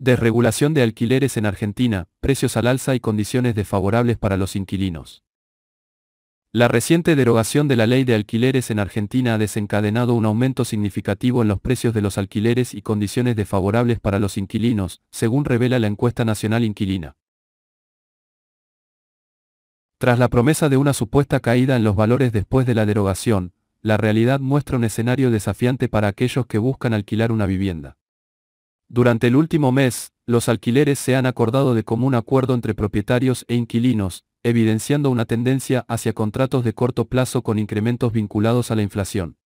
Desregulación de alquileres en Argentina, precios al alza y condiciones desfavorables para los inquilinos. La reciente derogación de la ley de alquileres en Argentina ha desencadenado un aumento significativo en los precios de los alquileres y condiciones desfavorables para los inquilinos, según revela la encuesta nacional inquilina. Tras la promesa de una supuesta caída en los valores después de la derogación, la realidad muestra un escenario desafiante para aquellos que buscan alquilar una vivienda. Durante el último mes, los alquileres se han acordado de común acuerdo entre propietarios e inquilinos, evidenciando una tendencia hacia contratos de corto plazo con incrementos vinculados a la inflación.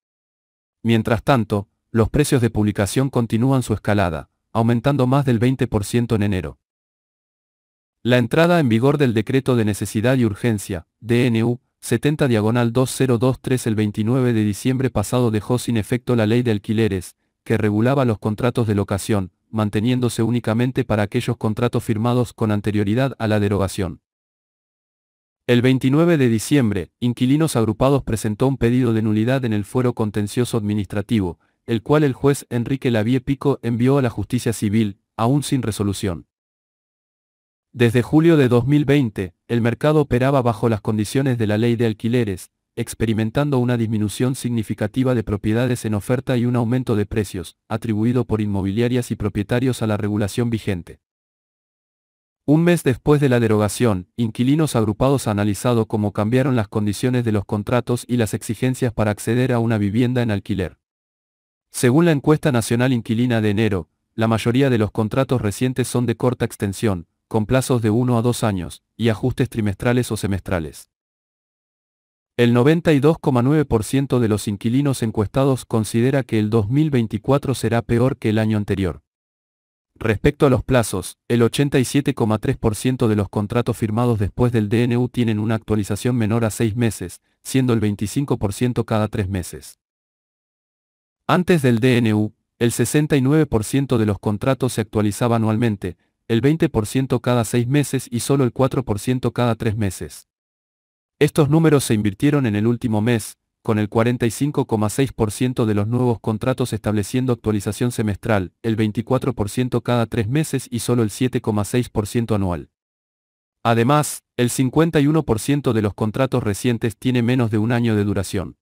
Mientras tanto, los precios de publicación continúan su escalada, aumentando más del 20% en enero. La entrada en vigor del Decreto de Necesidad y Urgencia, DNU, 70 2023 el 29 de diciembre pasado dejó sin efecto la ley de alquileres, que regulaba los contratos de locación, manteniéndose únicamente para aquellos contratos firmados con anterioridad a la derogación. El 29 de diciembre, Inquilinos Agrupados presentó un pedido de nulidad en el fuero contencioso administrativo, el cual el juez Enrique Lavie Pico envió a la justicia civil, aún sin resolución. Desde julio de 2020, el mercado operaba bajo las condiciones de la ley de alquileres, experimentando una disminución significativa de propiedades en oferta y un aumento de precios, atribuido por inmobiliarias y propietarios a la regulación vigente. Un mes después de la derogación, inquilinos agrupados han analizado cómo cambiaron las condiciones de los contratos y las exigencias para acceder a una vivienda en alquiler. Según la encuesta nacional inquilina de enero, la mayoría de los contratos recientes son de corta extensión, con plazos de uno a dos años, y ajustes trimestrales o semestrales. El 92,9% de los inquilinos encuestados considera que el 2024 será peor que el año anterior. Respecto a los plazos, el 87,3% de los contratos firmados después del DNU tienen una actualización menor a seis meses, siendo el 25% cada tres meses. Antes del DNU, el 69% de los contratos se actualizaba anualmente, el 20% cada seis meses y solo el 4% cada tres meses. Estos números se invirtieron en el último mes, con el 45,6% de los nuevos contratos estableciendo actualización semestral, el 24% cada tres meses y solo el 7,6% anual. Además, el 51% de los contratos recientes tiene menos de un año de duración.